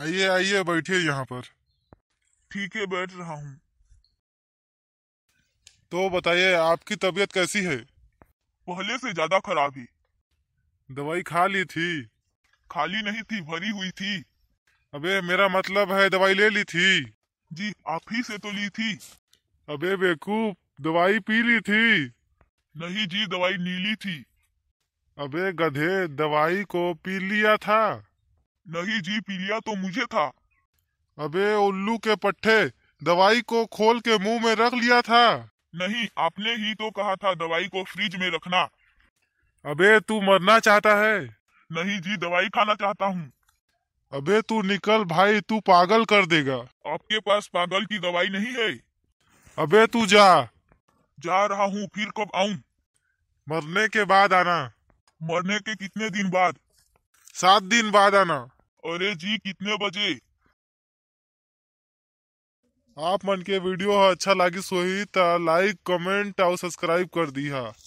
आइए आइए बैठिए यहाँ पर ठीक है बैठ रहा हूँ तो बताइए आपकी तबीयत कैसी है पहले से ज्यादा खराब है दवाई खा ली थी खाली नहीं थी भरी हुई थी अबे मेरा मतलब है दवाई ले ली थी जी आप ही से तो ली थी अबे बेकूफ दवाई पी ली थी नहीं जी दवाई नीली थी अबे गधे दवाई को पी लिया था नहीं जी पीलिया तो मुझे था अबे उल्लू के पट्टे दवाई को खोल के मुंह में रख लिया था नहीं आपने ही तो कहा था दवाई को फ्रिज में रखना अबे तू मरना चाहता है नहीं जी दवाई खाना चाहता हूँ अबे तू निकल भाई तू पागल कर देगा आपके पास पागल की दवाई नहीं है अबे तू जा जा रहा हूँ फिर कब आऊ मरने के बाद आना मरने के कितने दिन बाद सात दिन बाद आना अरे जी कितने बजे आप मन के वीडियो अच्छा लगी सोही तो लाइक कमेंट और सब्सक्राइब कर दी हा